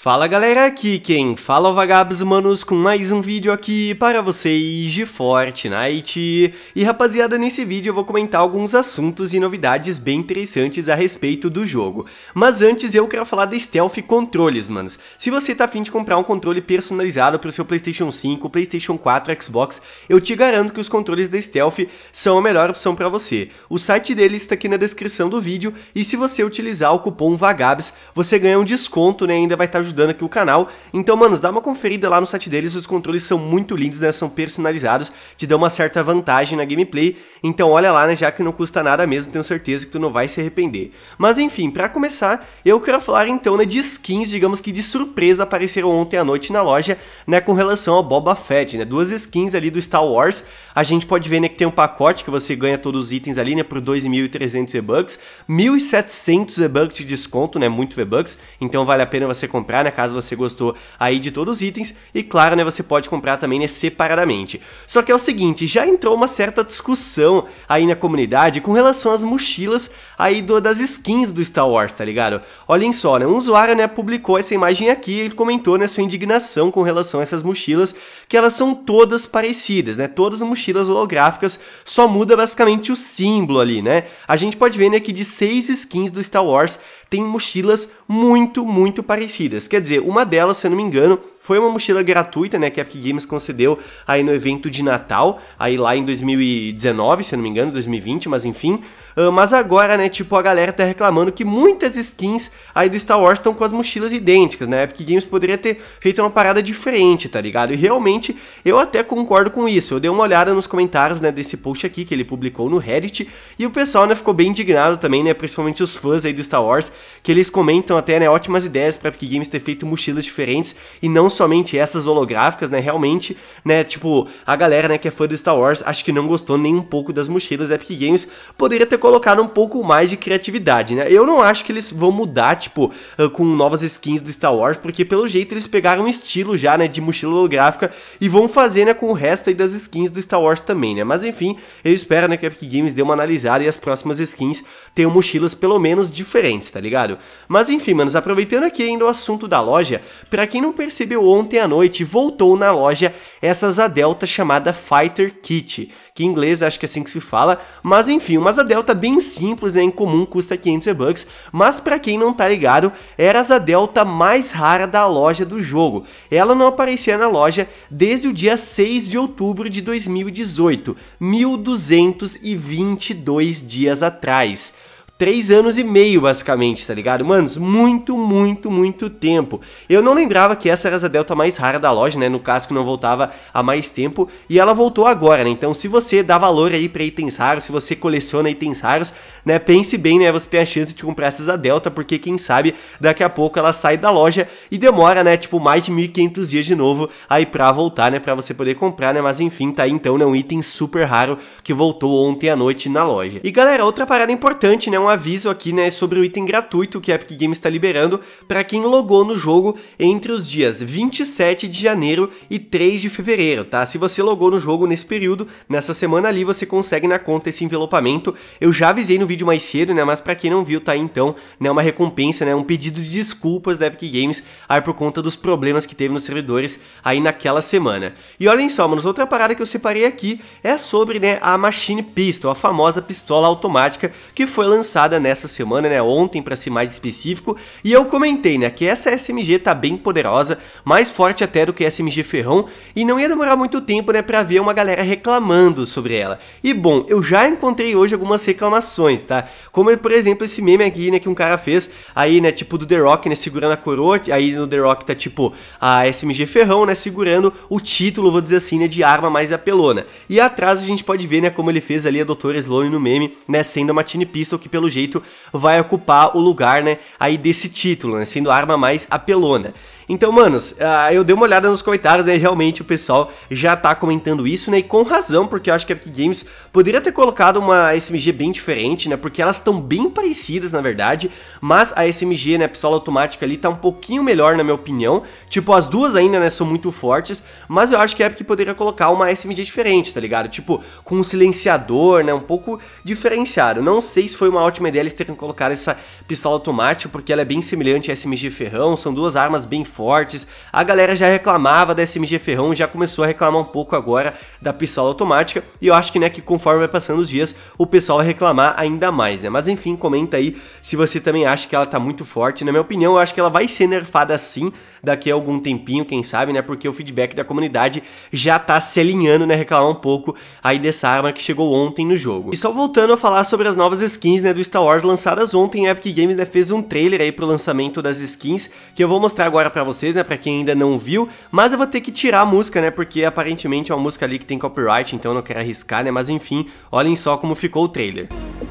Fala galera, aqui quem fala é o Vagabos manos com mais um vídeo aqui para vocês de Fortnite. E rapaziada, nesse vídeo eu vou comentar alguns assuntos e novidades bem interessantes a respeito do jogo. Mas antes eu quero falar da Stealth Controles, manos. Se você tá afim de comprar um controle personalizado para o seu Playstation 5, Playstation 4, Xbox, eu te garanto que os controles da Stealth são a melhor opção para você. O site deles está aqui na descrição do vídeo e se você utilizar o cupom VAGABS, você ganha um desconto, né, ainda vai estar tá ajudando aqui o canal. Então, mano, dá uma conferida lá no site deles, os controles são muito lindos, né? São personalizados, te dão uma certa vantagem na gameplay. Então, olha lá, né? Já que não custa nada mesmo, tenho certeza que tu não vai se arrepender. Mas enfim, para começar, eu quero falar então né, de skins, digamos que de surpresa apareceram ontem à noite na loja, né? Com relação ao Boba Fett, né? Duas skins ali do Star Wars. A gente pode ver né, que tem um pacote que você ganha todos os itens ali, né? Por 2.300 e bucks 1.700 e bucks de desconto, né? Muito V-Bucks, então vale a pena você comprar comprar, né, caso você gostou aí de todos os itens, e claro, né, você pode comprar também, né, separadamente. Só que é o seguinte, já entrou uma certa discussão aí na comunidade com relação às mochilas aí do, das skins do Star Wars, tá ligado? Olhem só, né, um usuário, né, publicou essa imagem aqui, ele comentou, né, sua indignação com relação a essas mochilas, que elas são todas parecidas, né, todas mochilas holográficas, só muda basicamente o símbolo ali, né? A gente pode ver, né, que de seis skins do Star Wars, tem mochilas muito, muito parecidas. Quer dizer, uma delas, se eu não me engano, foi uma mochila gratuita, né, que a Epic Games concedeu aí no evento de Natal, aí lá em 2019, se eu não me engano, 2020, mas enfim, ah, mas agora, né, tipo, a galera tá reclamando que muitas skins aí do Star Wars estão com as mochilas idênticas, né? Epic Games poderia ter feito uma parada diferente, tá ligado? E realmente eu até concordo com isso. Eu dei uma olhada nos comentários, né, desse post aqui que ele publicou no Reddit e o pessoal, né, ficou bem indignado também, né, principalmente os fãs aí do Star Wars, que eles comentam até, né, ótimas ideias para Epic Games ter feito mochilas diferentes e não somente essas holográficas, né? Realmente, né, tipo, a galera, né, que é fã do Star Wars, acho que não gostou nem um pouco das mochilas da Epic Games. Poderia ter colocaram um pouco mais de criatividade, né? Eu não acho que eles vão mudar, tipo, ah, com novas skins do Star Wars, porque pelo jeito eles pegaram um estilo já, né, de mochila holográfica e vão fazer, né, com o resto aí das skins do Star Wars também, né? Mas enfim, eu espero, né, que a Epic Games dê uma analisada e as próximas skins tenham mochilas pelo menos diferentes, tá ligado? Mas enfim, manos, aproveitando aqui ainda o assunto da loja, para quem não percebeu ontem à noite, voltou na loja essas a Delta chamada Fighter Kit, que em inglês acho que é assim que se fala, mas enfim, mas a Delta bem simples, né, em comum custa 500 bucks, mas para quem não tá ligado, era a Delta mais rara da loja do jogo. Ela não aparecia na loja desde o dia 6 de outubro de 2018, 1222 dias atrás três anos e meio, basicamente, tá ligado? Manos, muito, muito, muito tempo. Eu não lembrava que essa era a delta mais rara da loja, né? No caso que não voltava há mais tempo. E ela voltou agora, né? Então, se você dá valor aí pra itens raros, se você coleciona itens raros, né? Pense bem, né? Você tem a chance de comprar essa da delta, porque quem sabe daqui a pouco ela sai da loja e demora, né? Tipo, mais de 1.500 dias de novo aí pra voltar, né? Pra você poder comprar, né? Mas enfim, tá aí então, né? Um item super raro que voltou ontem à noite na loja. E galera, outra parada importante, né? Um um aviso aqui, né, sobre o item gratuito que a Epic Games está liberando para quem logou no jogo entre os dias 27 de janeiro e 3 de fevereiro, tá? Se você logou no jogo nesse período, nessa semana ali, você consegue na conta esse envelopamento. Eu já avisei no vídeo mais cedo, né, mas para quem não viu, tá aí então, né, uma recompensa, né, um pedido de desculpas da Epic Games aí por conta dos problemas que teve nos servidores aí naquela semana. E olhem só, manos, outra parada que eu separei aqui é sobre, né, a Machine Pistol, a famosa pistola automática que foi lançada lançada nessa semana, né, ontem para ser mais específico, e eu comentei, né, que essa SMG tá bem poderosa, mais forte até do que a SMG Ferrão, e não ia demorar muito tempo, né, para ver uma galera reclamando sobre ela. E bom, eu já encontrei hoje algumas reclamações, tá? Como por exemplo esse meme aqui, né, que um cara fez, aí, né, tipo do The Rock, né, segurando a coroa, aí no The Rock tá tipo a SMG Ferrão, né, segurando o título, vou dizer assim, né, de arma mais apelona. E atrás a gente pode ver, né, como ele fez ali a Doutora Sloane no meme, né, sendo uma Tiny Pistol que pelo pelo jeito vai ocupar o lugar, né, aí desse título, né, sendo a arma mais apelona. Então, manos, uh, eu dei uma olhada nos comentários, né? Realmente o pessoal já tá comentando isso, né? E com razão, porque eu acho que a Epic Games poderia ter colocado uma SMG bem diferente, né? Porque elas estão bem parecidas, na verdade. Mas a SMG, né? A pistola automática ali tá um pouquinho melhor, na minha opinião. Tipo, as duas ainda, né? São muito fortes. Mas eu acho que a Epic poderia colocar uma SMG diferente, tá ligado? Tipo, com um silenciador, né? Um pouco diferenciado. Não sei se foi uma ótima ideia eles terem colocado essa pistola automática, porque ela é bem semelhante à SMG Ferrão. São duas armas bem fortes fortes. A galera já reclamava da SMG Ferrão, já começou a reclamar um pouco agora da pistola automática. E eu acho que, né, que conforme vai passando os dias, o pessoal vai reclamar ainda mais, né? Mas enfim, comenta aí se você também acha que ela tá muito forte. Na minha opinião, eu acho que ela vai ser nerfada sim daqui a algum tempinho, quem sabe, né? Porque o feedback da comunidade já tá se alinhando, né? Reclamar um pouco aí dessa arma que chegou ontem no jogo. E só voltando a falar sobre as novas skins, né? Do Star Wars lançadas ontem, a Epic Games né, fez um trailer aí pro lançamento das skins que eu vou mostrar agora pra vocês, né, para quem ainda não viu, mas eu vou ter que tirar a música, né, porque aparentemente é uma música ali que tem copyright, então eu não quero arriscar, né, mas enfim, olhem só como ficou o trailer. Música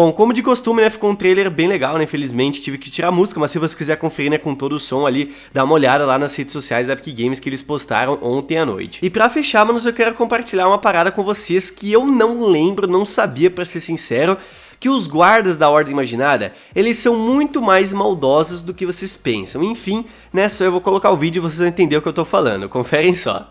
Bom, como de costume, né, ficou um trailer bem legal, né, infelizmente tive que tirar a música, mas se você quiser conferir, né, com todo o som ali, dá uma olhada lá nas redes sociais da Epic Games que eles postaram ontem à noite. E para fechar, manos, eu quero compartilhar uma parada com vocês que eu não lembro, não sabia para ser sincero, que os guardas da Ordem Imaginada, eles são muito mais maldosos do que vocês pensam. Enfim, né, só eu vou colocar o vídeo e vocês vão entender o que eu tô falando. Conferem só.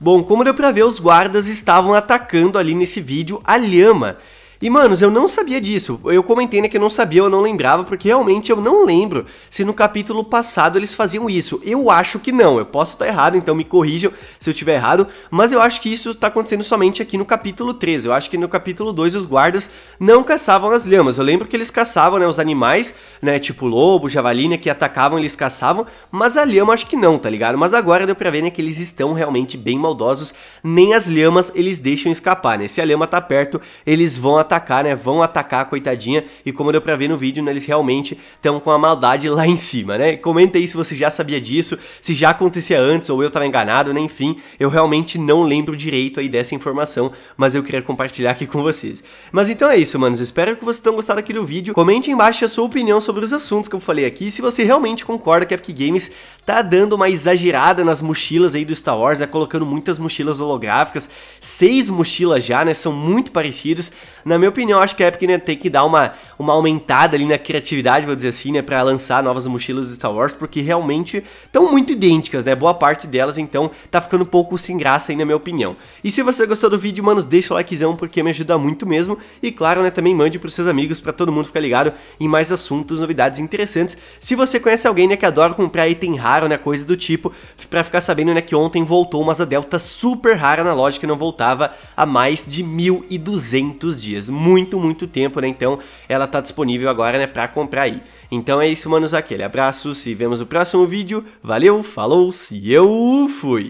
Bom, como deu pra ver, os guardas estavam atacando ali nesse vídeo a lhama, e, manos, eu não sabia disso. Eu comentei né, que eu não sabia, eu não lembrava, porque realmente eu não lembro se no capítulo passado eles faziam isso. Eu acho que não, eu posso estar tá errado, então me corrijam se eu estiver errado, mas eu acho que isso está acontecendo somente aqui no capítulo 13. Eu acho que no capítulo 2 os guardas não caçavam as lhamas. Eu lembro que eles caçavam né, os animais, né, tipo lobo, javali, né, que atacavam, eles caçavam, mas a lhama acho que não, tá ligado? Mas agora deu pra ver né, que eles estão realmente bem maldosos, nem as lhamas eles deixam escapar, né? Se a lhama tá perto, eles vão atacar atacar, né? Vão atacar a coitadinha. E como deu pra ver no vídeo, né, eles realmente estão com a maldade lá em cima, né? Comenta aí se você já sabia disso, se já acontecia antes ou eu tava enganado, né? Enfim, eu realmente não lembro direito aí dessa informação, mas eu queria compartilhar aqui com vocês. Mas então é isso, manos. Espero que vocês tenham gostado aqui do vídeo. Comente embaixo a sua opinião sobre os assuntos que eu falei aqui, se você realmente concorda que a Epic Games tá dando uma exagerada nas mochilas aí do Star Wars, né? colocando muitas mochilas holográficas, seis mochilas já, né? São muito parecidas. Na minha opinião, acho que a Epic né, tem que dar uma, uma aumentada ali na criatividade, vou dizer assim, né? Pra lançar novas mochilas do Star Wars, porque realmente estão muito idênticas, né? Boa parte delas, então, tá ficando um pouco sem graça aí, na minha opinião. E se você gostou do vídeo, manos, deixa o likezão, porque me ajuda muito mesmo. E claro, né? Também mande pros seus amigos, para todo mundo ficar ligado em mais assuntos, novidades interessantes. Se você conhece alguém, né? Que adora comprar item raro, raro, né? Coisa do tipo, para ficar sabendo, né, que ontem voltou uma asa delta super rara na loja que não voltava há mais de 1.200 dias. Muito, muito tempo, né? Então ela tá disponível agora, né, pra comprar aí. Então é isso, manos, aquele abraço, se vemos no próximo vídeo, valeu, falou, se eu fui!